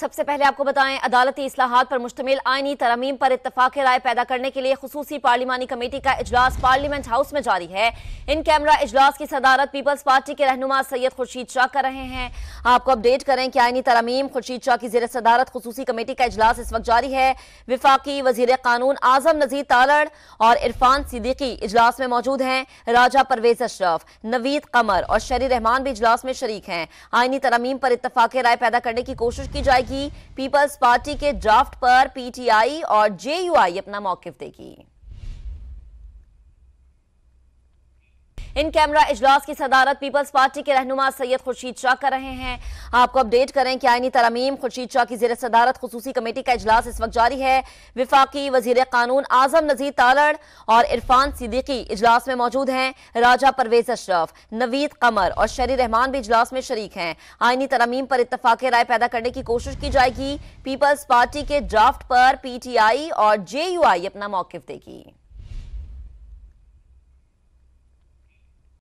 सबसे पहले आपको बताएं अदालती असलाहत पर मुश्तमिल आइनी तरमीम पर इतफाक राय पैदा करने के लिए खसूसी पार्लिमानी कमेटी का अजलास पार्लियामेंट हाउस में जारी है इन कैमरा अजलास की सदारत पीपल्स पार्टी के रहनुमा सैयद खुर्शीद शाह कर रहे हैं आपको अपडेट करें कि आइनी तरमीम खुर्शीद शाह की जेर सदारत खसूसी कमेटी का अजलास इस वक्त जारी है विफाकी वजीर कानून आजम नजीर तालड़ और इरफान सिद्दीकी इजलास में मौजूद हैं राजा परवेज अशरफ नवीद कमर और शरी रहमान भी इजलास में शरीक हैं आइनी तरमीम पर इतफाक राय पैदा करने की कोशिश की जाएगी की पीपल्स पार्टी के ड्राफ्ट पर पीटीआई और जेयूआई अपना मौकफ देगी इन कैमरा इजलास की सदारत पीपल्स पार्टी के रहनुमा सैयद खुर्शीद शाह कर रहे हैं आपको अपडेट करें कि आईनी तरमीम खुर्शीद शाह की जेर सदारत खसूसी कमेटी का इजलास इस वक्त जारी है विफाकी वजीर कानून आजम नजीर तालड़ और इरफान सिद्दीकी इजलास में मौजूद हैं राजा परवेज अशरफ नवीद कमर और शरी रहमान भी इजलास में शरीक हैं आइनी तरमीम पर इतफाक राय पैदा करने की कोशिश की जाएगी पीपल्स पार्टी के ड्राफ्ट पर आई और आई अपना मौकफ देगी